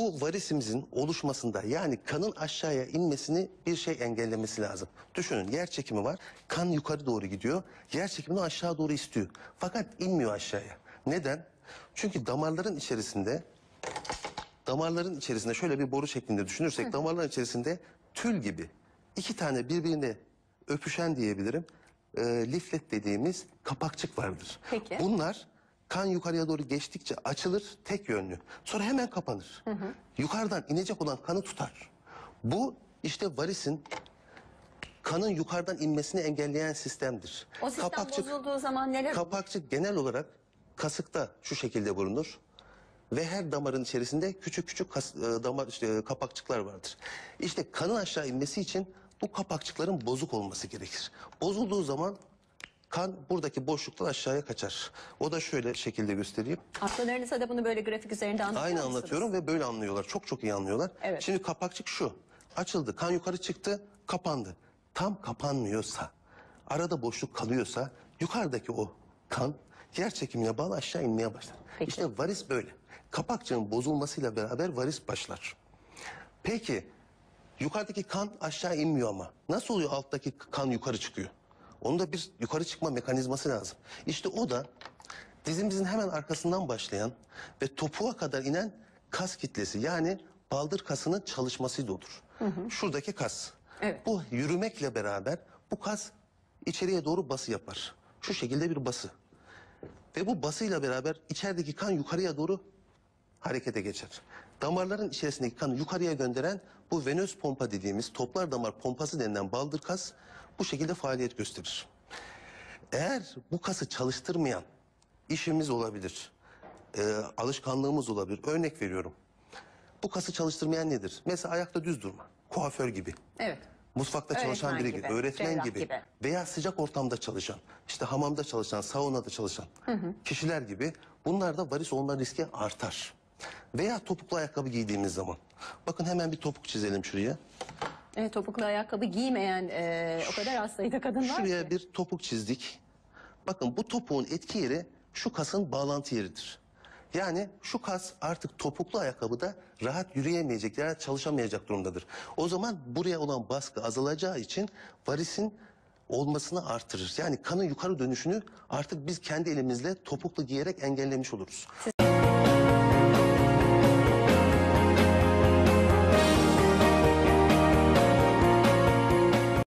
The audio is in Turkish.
bu varisimizin oluşmasında yani kanın aşağıya inmesini bir şey engellemesi lazım. Düşünün yer çekimi var. Kan yukarı doğru gidiyor. Yer çekimini aşağı doğru istiyor. Fakat inmiyor aşağıya. Neden? Çünkü damarların içerisinde damarların içerisinde şöyle bir boru şeklinde düşünürsek Hı. damarların içerisinde tül gibi iki tane birbirine öpüşen diyebilirim e, liflet dediğimiz kapakçık vardır. Peki. Bunlar Kan yukarıya doğru geçtikçe açılır tek yönlü. Sonra hemen kapanır. Hı hı. Yukarıdan inecek olan kanı tutar. Bu işte varisin kanın yukarıdan inmesini engelleyen sistemdir. O sistem kapakçık, bozulduğu zaman neler Kapakçık genel olarak kasıkta şu şekilde bulunur. Ve her damarın içerisinde küçük küçük kas, e, damar işte, e, kapakçıklar vardır. İşte kanın aşağı inmesi için bu kapakçıkların bozuk olması gerekir. Bozulduğu zaman Kan buradaki boşluktan aşağıya kaçar. O da şöyle şekilde göstereyim. Hastalarınıza da bunu böyle grafik üzerinde anlatıyor Aynı musunuz? anlatıyorum ve böyle anlıyorlar. Çok çok iyi anlıyorlar. Evet. Şimdi kapakçık şu. Açıldı, kan yukarı çıktı, kapandı. Tam kapanmıyorsa, arada boşluk kalıyorsa yukarıdaki o kan yer çekimine bağlı aşağı inmeye başlar. Peki. İşte varis böyle. Kapakçığın bozulmasıyla beraber varis başlar. Peki yukarıdaki kan aşağı inmiyor ama. Nasıl oluyor alttaki kan yukarı çıkıyor? Onda bir yukarı çıkma mekanizması lazım. İşte o da dizimizin hemen arkasından başlayan ve topuğa kadar inen kas kitlesi yani baldır kasının çalışmasıyla olur. Hı hı. Şuradaki kas. Evet. Bu yürümekle beraber bu kas içeriye doğru bası yapar. Şu şekilde bir bası. Ve bu basıyla beraber içerideki kan yukarıya doğru harekete geçer. Damarların içerisindeki kanı yukarıya gönderen bu venöz pompa dediğimiz toplar damar pompası denilen baldır kas bu şekilde faaliyet gösterir. Eğer bu kası çalıştırmayan işimiz olabilir, e, alışkanlığımız olabilir. Örnek veriyorum. Bu kası çalıştırmayan nedir? Mesela ayakta düz durma, kuaför gibi. Evet. Mutfakta çalışan biri gibi, gibi öğretmen gibi, gibi veya sıcak ortamda çalışan, işte hamamda çalışan, saunada çalışan hı hı. kişiler gibi bunlarda varis olma riski artar. Veya topuklu ayakkabı giydiğimiz zaman. Bakın hemen bir topuk çizelim şuraya. Evet, topuklu ayakkabı giymeyen e, o kadar az sayıda kadın var Şuraya ki. bir topuk çizdik. Bakın bu topuğun etki yeri şu kasın bağlantı yeridir. Yani şu kas artık topuklu ayakkabıda rahat yürüyemeyecek, rahat çalışamayacak durumdadır. O zaman buraya olan baskı azalacağı için varisin olmasını artırır. Yani kanın yukarı dönüşünü artık biz kendi elimizle topuklu giyerek engellemiş oluruz. Siz...